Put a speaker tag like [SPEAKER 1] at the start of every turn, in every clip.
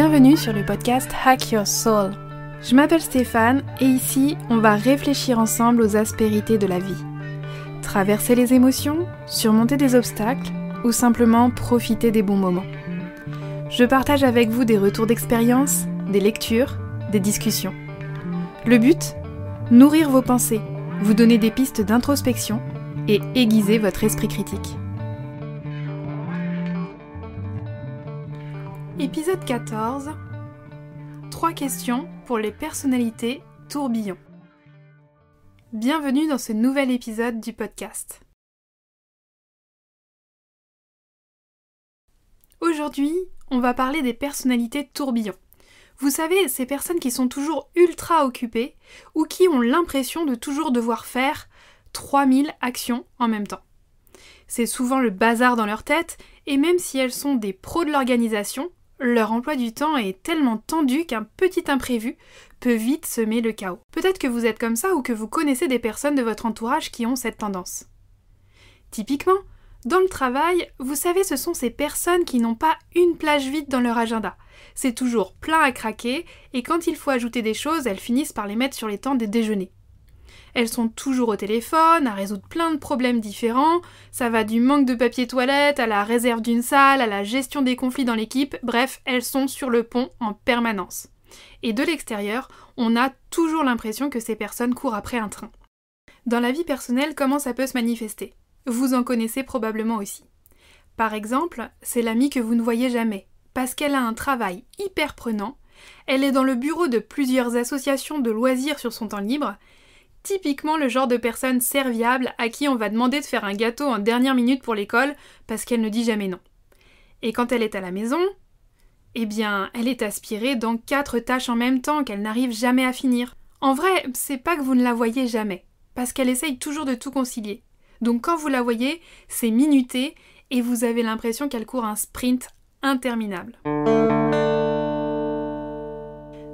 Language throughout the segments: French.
[SPEAKER 1] bienvenue sur le podcast Hack Your Soul. Je m'appelle Stéphane et ici, on va réfléchir ensemble aux aspérités de la vie. Traverser les émotions, surmonter des obstacles ou simplement profiter des bons moments. Je partage avec vous des retours d'expérience, des lectures, des discussions. Le but Nourrir vos pensées, vous donner des pistes d'introspection et aiguiser votre esprit critique. Épisode 14. 3 questions pour les personnalités tourbillons. Bienvenue dans ce nouvel épisode du podcast. Aujourd'hui, on va parler des personnalités tourbillons. Vous savez, ces personnes qui sont toujours ultra occupées ou qui ont l'impression de toujours devoir faire 3000 actions en même temps. C'est souvent le bazar dans leur tête, et même si elles sont des pros de l'organisation, leur emploi du temps est tellement tendu qu'un petit imprévu peut vite semer le chaos. Peut-être que vous êtes comme ça ou que vous connaissez des personnes de votre entourage qui ont cette tendance. Typiquement, dans le travail, vous savez, ce sont ces personnes qui n'ont pas une plage vide dans leur agenda. C'est toujours plein à craquer, et quand il faut ajouter des choses, elles finissent par les mettre sur les temps des déjeuners. Elles sont toujours au téléphone, à résoudre plein de problèmes différents, ça va du manque de papier toilette à la réserve d'une salle, à la gestion des conflits dans l'équipe, bref, elles sont sur le pont en permanence. Et de l'extérieur, on a toujours l'impression que ces personnes courent après un train. Dans la vie personnelle, comment ça peut se manifester Vous en connaissez probablement aussi. Par exemple, c'est l'amie que vous ne voyez jamais, parce qu'elle a un travail hyper prenant, elle est dans le bureau de plusieurs associations de loisirs sur son temps libre, typiquement le genre de personne serviable à qui on va demander de faire un gâteau en dernière minute pour l'école parce qu'elle ne dit jamais non. Et quand elle est à la maison, eh bien, elle est aspirée dans quatre tâches en même temps qu'elle n'arrive jamais à finir. En vrai, c'est pas que vous ne la voyez jamais, parce qu'elle essaye toujours de tout concilier. Donc quand vous la voyez, c'est minuté et vous avez l'impression qu'elle court un sprint interminable.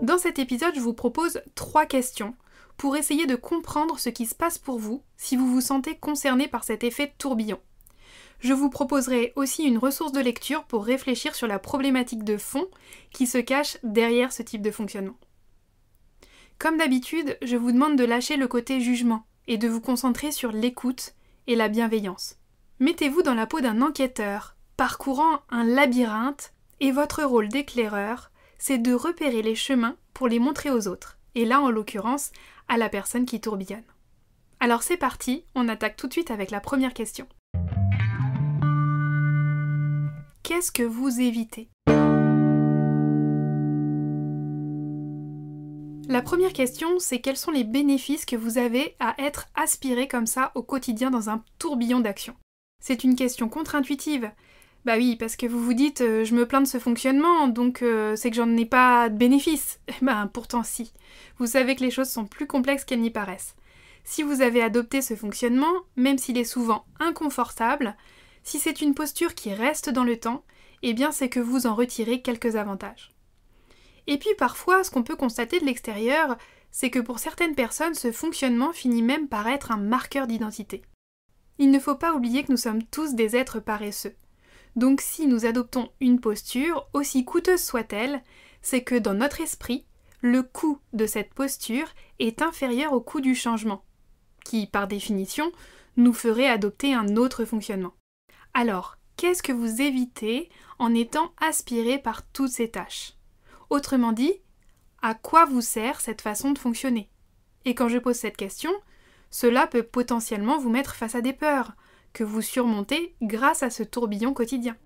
[SPEAKER 1] Dans cet épisode, je vous propose trois questions pour essayer de comprendre ce qui se passe pour vous si vous vous sentez concerné par cet effet tourbillon. Je vous proposerai aussi une ressource de lecture pour réfléchir sur la problématique de fond qui se cache derrière ce type de fonctionnement. Comme d'habitude, je vous demande de lâcher le côté jugement et de vous concentrer sur l'écoute et la bienveillance. Mettez-vous dans la peau d'un enquêteur, parcourant un labyrinthe, et votre rôle d'éclaireur, c'est de repérer les chemins pour les montrer aux autres, et là en l'occurrence à la personne qui tourbillonne. Alors c'est parti, on attaque tout de suite avec la première question. Qu'est-ce que vous évitez La première question, c'est quels sont les bénéfices que vous avez à être aspiré comme ça au quotidien dans un tourbillon d'action C'est une question contre-intuitive, bah oui, parce que vous vous dites euh, je me plains de ce fonctionnement, donc euh, c'est que j'en ai pas de bénéfice. Eh ben pourtant si. Vous savez que les choses sont plus complexes qu'elles n'y paraissent. Si vous avez adopté ce fonctionnement, même s'il est souvent inconfortable, si c'est une posture qui reste dans le temps, eh bien c'est que vous en retirez quelques avantages. Et puis parfois, ce qu'on peut constater de l'extérieur, c'est que pour certaines personnes, ce fonctionnement finit même par être un marqueur d'identité. Il ne faut pas oublier que nous sommes tous des êtres paresseux. Donc si nous adoptons une posture, aussi coûteuse soit-elle, c'est que dans notre esprit, le coût de cette posture est inférieur au coût du changement, qui, par définition, nous ferait adopter un autre fonctionnement. Alors, qu'est-ce que vous évitez en étant aspiré par toutes ces tâches Autrement dit, à quoi vous sert cette façon de fonctionner Et quand je pose cette question, cela peut potentiellement vous mettre face à des peurs, que vous surmontez grâce à ce tourbillon quotidien.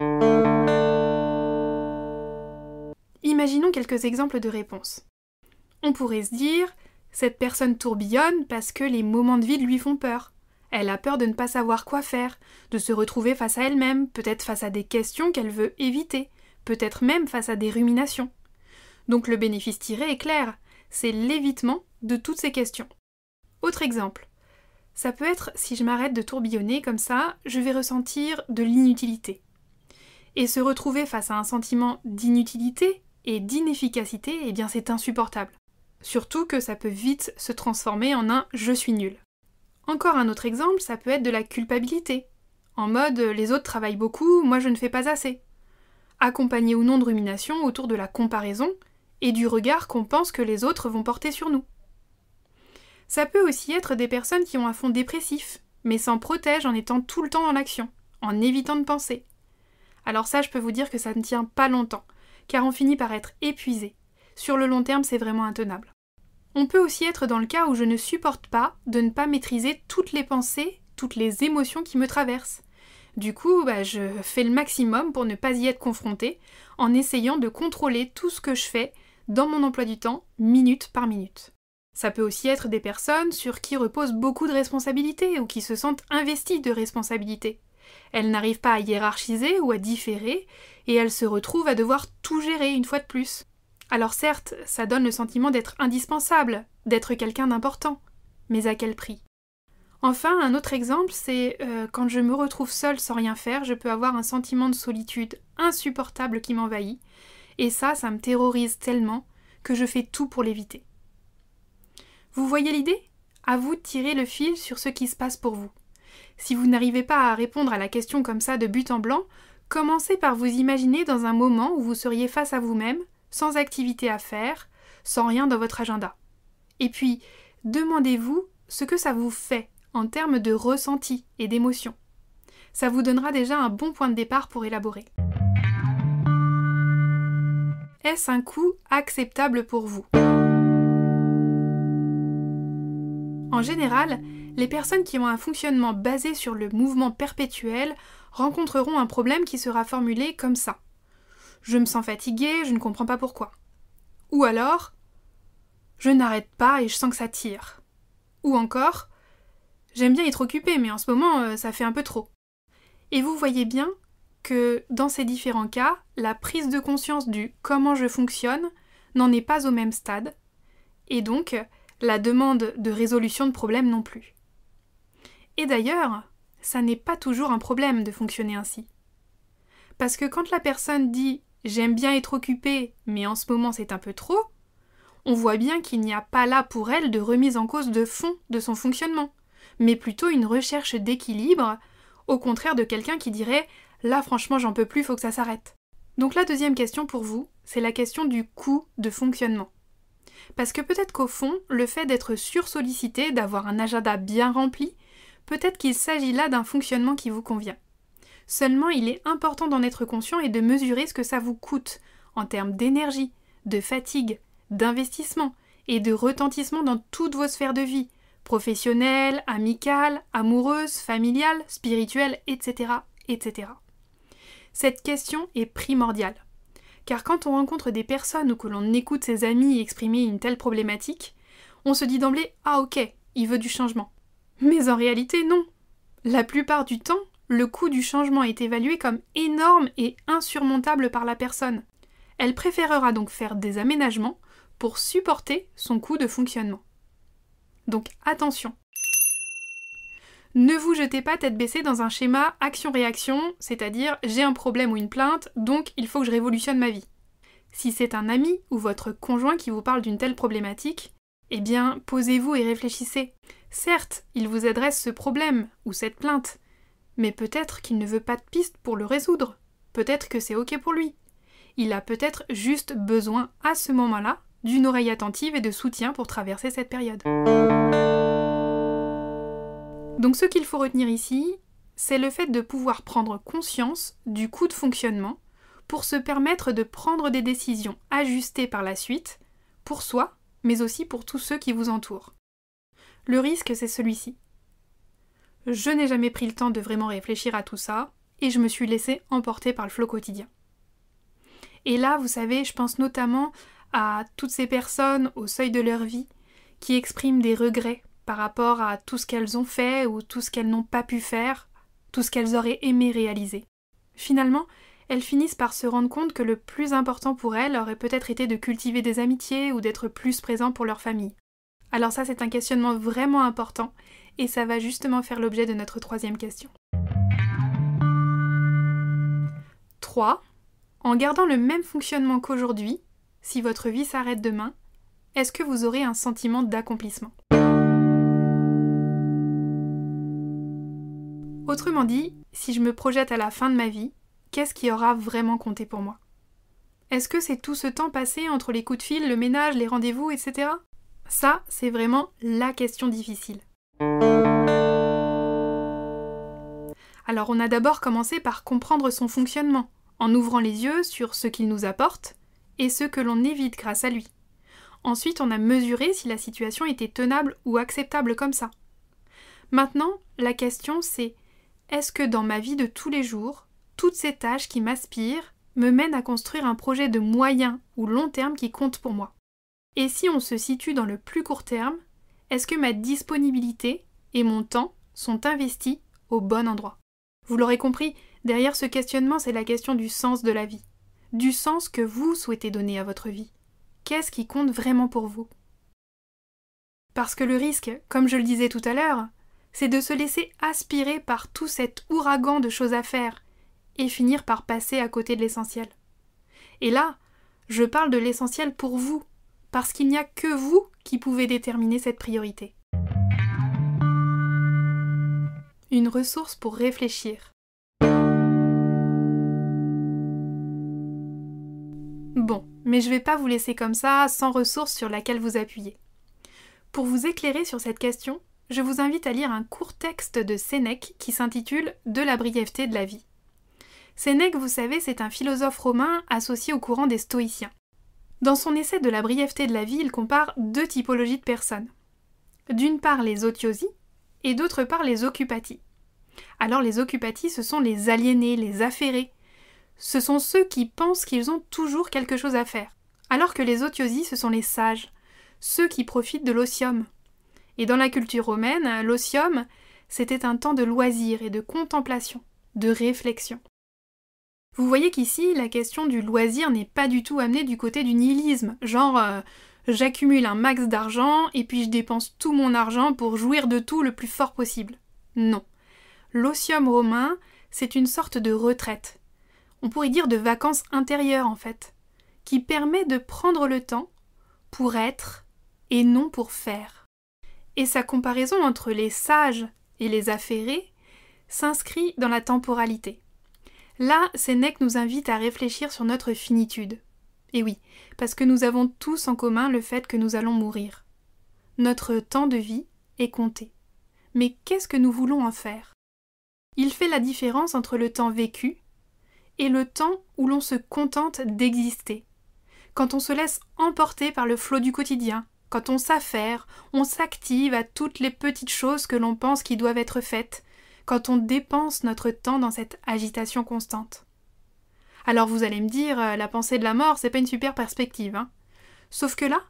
[SPEAKER 1] Imaginons quelques exemples de réponses. On pourrait se dire cette personne tourbillonne parce que les moments de vie lui font peur. Elle a peur de ne pas savoir quoi faire, de se retrouver face à elle-même, peut-être face à des questions qu'elle veut éviter, peut-être même face à des ruminations. Donc le bénéfice tiré est clair, c'est l'évitement de toutes ces questions. Autre exemple, ça peut être si je m'arrête de tourbillonner comme ça, je vais ressentir de l'inutilité. Et se retrouver face à un sentiment d'inutilité et d'inefficacité, eh bien c'est insupportable. Surtout que ça peut vite se transformer en un je suis nul. Encore un autre exemple, ça peut être de la culpabilité. En mode les autres travaillent beaucoup, moi je ne fais pas assez. Accompagné ou non de rumination autour de la comparaison et du regard qu'on pense que les autres vont porter sur nous. Ça peut aussi être des personnes qui ont un fond dépressif, mais s'en protègent en étant tout le temps en l'action, en évitant de penser. Alors ça, je peux vous dire que ça ne tient pas longtemps, car on finit par être épuisé. Sur le long terme, c'est vraiment intenable. On peut aussi être dans le cas où je ne supporte pas de ne pas maîtriser toutes les pensées, toutes les émotions qui me traversent. Du coup, bah, je fais le maximum pour ne pas y être confronté, en essayant de contrôler tout ce que je fais dans mon emploi du temps, minute par minute. Ça peut aussi être des personnes sur qui reposent beaucoup de responsabilités ou qui se sentent investies de responsabilités. Elles n'arrivent pas à hiérarchiser ou à différer, et elles se retrouvent à devoir tout gérer une fois de plus. Alors certes, ça donne le sentiment d'être indispensable, d'être quelqu'un d'important, mais à quel prix Enfin, un autre exemple, c'est euh, quand je me retrouve seule sans rien faire, je peux avoir un sentiment de solitude insupportable qui m'envahit, et ça, ça me terrorise tellement que je fais tout pour l'éviter. Vous voyez l'idée À vous de tirer le fil sur ce qui se passe pour vous. Si vous n'arrivez pas à répondre à la question comme ça de but en blanc, commencez par vous imaginer dans un moment où vous seriez face à vous-même, sans activité à faire, sans rien dans votre agenda. Et puis, demandez-vous ce que ça vous fait en termes de ressenti et d'émotion. Ça vous donnera déjà un bon point de départ pour élaborer. Est-ce un coût acceptable pour vous En général, les personnes qui ont un fonctionnement basé sur le mouvement perpétuel rencontreront un problème qui sera formulé comme ça. Je me sens fatigué, je ne comprends pas pourquoi. Ou alors, je n'arrête pas et je sens que ça tire. Ou encore, j'aime bien être occupé, mais en ce moment, euh, ça fait un peu trop. Et vous voyez bien que dans ces différents cas, la prise de conscience du comment je fonctionne n'en est pas au même stade, et donc la demande de résolution de problèmes non plus. Et d'ailleurs, ça n'est pas toujours un problème de fonctionner ainsi. Parce que quand la personne dit j'aime bien être occupée, mais en ce moment c'est un peu trop, on voit bien qu'il n'y a pas là pour elle de remise en cause de fond de son fonctionnement, mais plutôt une recherche d'équilibre, au contraire de quelqu'un qui dirait là franchement j'en peux plus, faut que ça s'arrête. Donc la deuxième question pour vous, c'est la question du coût de fonctionnement. Parce que peut-être qu'au fond, le fait d'être sursollicité, d'avoir un agenda bien rempli, peut-être qu'il s'agit là d'un fonctionnement qui vous convient. Seulement, il est important d'en être conscient et de mesurer ce que ça vous coûte en termes d'énergie, de fatigue, d'investissement et de retentissement dans toutes vos sphères de vie, professionnelles, amicales, amoureuse, familiales, spirituelles, etc., etc. Cette question est primordiale car quand on rencontre des personnes ou que l'on écoute ses amis exprimer une telle problématique, on se dit d'emblée Ah ok, il veut du changement. Mais en réalité, non. La plupart du temps, le coût du changement est évalué comme énorme et insurmontable par la personne. Elle préférera donc faire des aménagements pour supporter son coût de fonctionnement. Donc attention, ne vous jetez pas tête baissée dans un schéma action-réaction, c'est-à-dire j'ai un problème ou une plainte, donc il faut que je révolutionne ma vie. Si c'est un ami ou votre conjoint qui vous parle d'une telle problématique, eh bien, posez-vous et réfléchissez. Certes, il vous adresse ce problème ou cette plainte, mais peut-être qu'il ne veut pas de piste pour le résoudre. Peut-être que c'est OK pour lui. Il a peut-être juste besoin à ce moment-là d'une oreille attentive et de soutien pour traverser cette période. Donc ce qu'il faut retenir ici, c'est le fait de pouvoir prendre conscience du coût de fonctionnement pour se permettre de prendre des décisions ajustées par la suite, pour soi, mais aussi pour tous ceux qui vous entourent. Le risque, c'est celui-ci. Je n'ai jamais pris le temps de vraiment réfléchir à tout ça, et je me suis laissé emporter par le flot quotidien. Et là, vous savez, je pense notamment à toutes ces personnes au seuil de leur vie qui expriment des regrets par rapport à tout ce qu'elles ont fait ou tout ce qu'elles n'ont pas pu faire, tout ce qu'elles auraient aimé réaliser. Finalement, elles finissent par se rendre compte que le plus important pour elles aurait peut-être été de cultiver des amitiés ou d'être plus présent pour leur famille. Alors ça, c'est un questionnement vraiment important, et ça va justement faire l'objet de notre troisième question. 3. En gardant le même fonctionnement qu'aujourd'hui, si votre vie s'arrête demain, est-ce que vous aurez un sentiment d'accomplissement Autrement dit, si je me projette à la fin de ma vie, qu'est-ce qui aura vraiment compté pour moi Est-ce que c'est tout ce temps passé entre les coups de fil, le ménage, les rendez-vous, etc. Ça, c'est vraiment la question difficile. Alors on a d'abord commencé par comprendre son fonctionnement, en ouvrant les yeux sur ce qu'il nous apporte et ce que l'on évite grâce à lui. Ensuite, on a mesuré si la situation était tenable ou acceptable comme ça. Maintenant, la question c'est est-ce que dans ma vie de tous les jours, toutes ces tâches qui m'aspirent me mènent à construire un projet de moyen ou long terme qui compte pour moi Et si on se situe dans le plus court terme, est-ce que ma disponibilité et mon temps sont investis au bon endroit Vous l'aurez compris, derrière ce questionnement, c'est la question du sens de la vie, du sens que vous souhaitez donner à votre vie. Qu'est-ce qui compte vraiment pour vous Parce que le risque, comme je le disais tout à l'heure, c'est de se laisser aspirer par tout cet ouragan de choses à faire et finir par passer à côté de l'essentiel. Et là, je parle de l'essentiel pour vous, parce qu'il n'y a que vous qui pouvez déterminer cette priorité. Une ressource pour réfléchir. Bon, mais je ne vais pas vous laisser comme ça, sans ressource sur laquelle vous appuyer. Pour vous éclairer sur cette question, je vous invite à lire un court texte de Sénèque qui s'intitule De la brièveté de la vie. Sénèque, vous savez, c'est un philosophe romain associé au courant des stoïciens. Dans son essai de la brièveté de la vie, il compare deux typologies de personnes. D'une part les otiosies et d'autre part les occupati. Alors les occupati, ce sont les aliénés, les affairés. Ce sont ceux qui pensent qu'ils ont toujours quelque chose à faire. Alors que les otiosi, ce sont les sages, ceux qui profitent de l'osium, et dans la culture romaine, l'osium, c'était un temps de loisir et de contemplation, de réflexion. Vous voyez qu'ici, la question du loisir n'est pas du tout amenée du côté du nihilisme, genre euh, j'accumule un max d'argent et puis je dépense tout mon argent pour jouir de tout le plus fort possible. Non. L'osium romain, c'est une sorte de retraite. On pourrait dire de vacances intérieures en fait, qui permet de prendre le temps pour être et non pour faire et sa comparaison entre les sages et les affairés s'inscrit dans la temporalité. Là, Sénèque nous invite à réfléchir sur notre finitude. Et oui, parce que nous avons tous en commun le fait que nous allons mourir. Notre temps de vie est compté. Mais qu'est-ce que nous voulons en faire Il fait la différence entre le temps vécu et le temps où l'on se contente d'exister, quand on se laisse emporter par le flot du quotidien, quand on s'affaire, on s'active à toutes les petites choses que l'on pense qui doivent être faites, quand on dépense notre temps dans cette agitation constante. Alors vous allez me dire, euh, la pensée de la mort, c'est pas une super perspective, hein Sauf que là,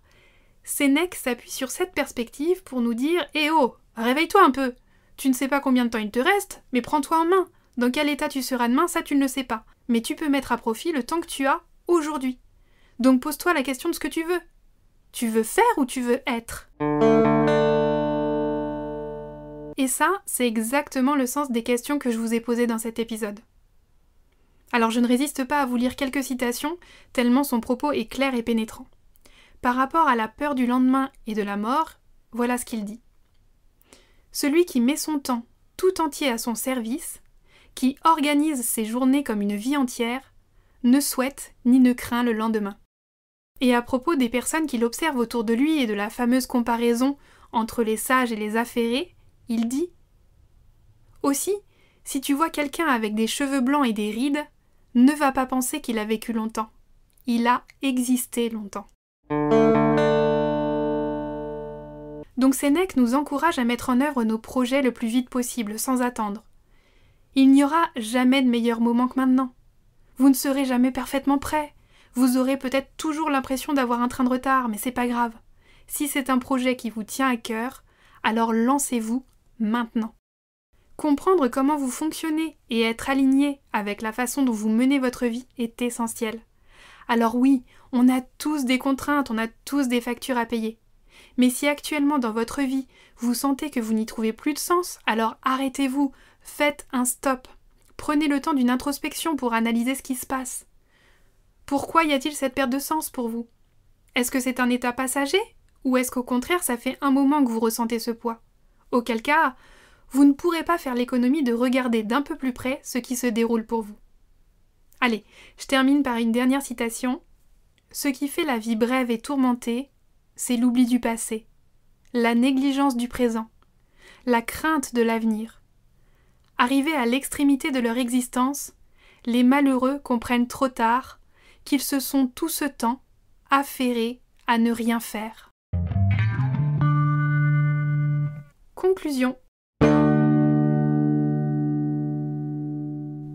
[SPEAKER 1] Sénèque s'appuie sur cette perspective pour nous dire Eh oh, réveille-toi un peu Tu ne sais pas combien de temps il te reste, mais prends-toi en main Dans quel état tu seras demain, ça tu ne le sais pas. Mais tu peux mettre à profit le temps que tu as aujourd'hui. Donc pose-toi la question de ce que tu veux. Tu veux faire ou tu veux être Et ça, c'est exactement le sens des questions que je vous ai posées dans cet épisode. Alors je ne résiste pas à vous lire quelques citations, tellement son propos est clair et pénétrant. Par rapport à la peur du lendemain et de la mort, voilà ce qu'il dit. Celui qui met son temps tout entier à son service, qui organise ses journées comme une vie entière, ne souhaite ni ne craint le lendemain. Et à propos des personnes qu'il observe autour de lui et de la fameuse comparaison entre les sages et les affairés, il dit Aussi, si tu vois quelqu'un avec des cheveux blancs et des rides, ne va pas penser qu'il a vécu longtemps. Il a existé longtemps. Donc Sénèque nous encourage à mettre en œuvre nos projets le plus vite possible, sans attendre. Il n'y aura jamais de meilleur moment que maintenant. Vous ne serez jamais parfaitement prêt. Vous aurez peut-être toujours l'impression d'avoir un train de retard, mais c'est pas grave. Si c'est un projet qui vous tient à cœur, alors lancez-vous maintenant. Comprendre comment vous fonctionnez et être aligné avec la façon dont vous menez votre vie est essentiel. Alors oui, on a tous des contraintes, on a tous des factures à payer. Mais si actuellement dans votre vie, vous sentez que vous n'y trouvez plus de sens, alors arrêtez-vous, faites un stop. Prenez le temps d'une introspection pour analyser ce qui se passe. Pourquoi y a-t-il cette perte de sens pour vous Est-ce que c'est un état passager Ou est-ce qu'au contraire, ça fait un moment que vous ressentez ce poids Auquel cas, vous ne pourrez pas faire l'économie de regarder d'un peu plus près ce qui se déroule pour vous. Allez, je termine par une dernière citation. Ce qui fait la vie brève et tourmentée, c'est l'oubli du passé, la négligence du présent, la crainte de l'avenir. Arrivés à l'extrémité de leur existence, les malheureux comprennent trop tard qu'ils se sont tout ce temps affairés à ne rien faire. Conclusion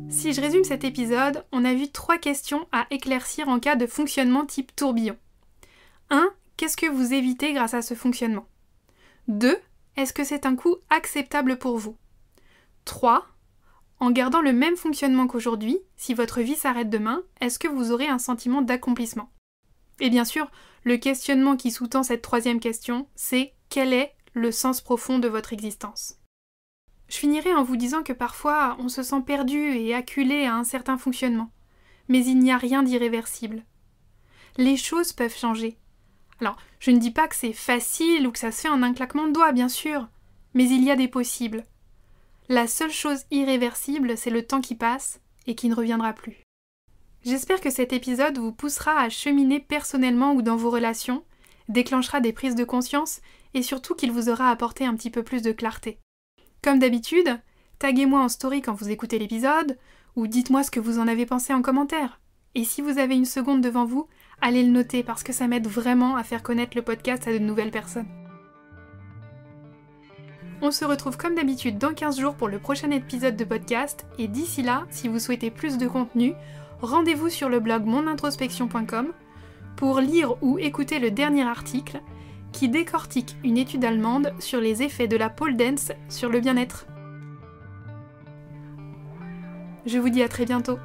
[SPEAKER 1] Si je résume cet épisode, on a vu trois questions à éclaircir en cas de fonctionnement type tourbillon. 1. Qu'est-ce que vous évitez grâce à ce fonctionnement 2. Est-ce que c'est un coût acceptable pour vous 3. En gardant le même fonctionnement qu'aujourd'hui, si votre vie s'arrête demain, est-ce que vous aurez un sentiment d'accomplissement Et bien sûr, le questionnement qui sous-tend cette troisième question, c'est quel est le sens profond de votre existence Je finirai en vous disant que parfois on se sent perdu et acculé à un certain fonctionnement, mais il n'y a rien d'irréversible. Les choses peuvent changer. Alors, je ne dis pas que c'est facile ou que ça se fait en un claquement de doigts, bien sûr, mais il y a des possibles. La seule chose irréversible, c'est le temps qui passe et qui ne reviendra plus. J'espère que cet épisode vous poussera à cheminer personnellement ou dans vos relations, déclenchera des prises de conscience et surtout qu'il vous aura apporté un petit peu plus de clarté. Comme d'habitude, taguez-moi en story quand vous écoutez l'épisode ou dites-moi ce que vous en avez pensé en commentaire. Et si vous avez une seconde devant vous, allez le noter parce que ça m'aide vraiment à faire connaître le podcast à de nouvelles personnes. On se retrouve comme d'habitude dans 15 jours pour le prochain épisode de podcast et d'ici là, si vous souhaitez plus de contenu, rendez-vous sur le blog monintrospection.com pour lire ou écouter le dernier article qui décortique une étude allemande sur les effets de la pole dance sur le bien-être. Je vous dis à très bientôt.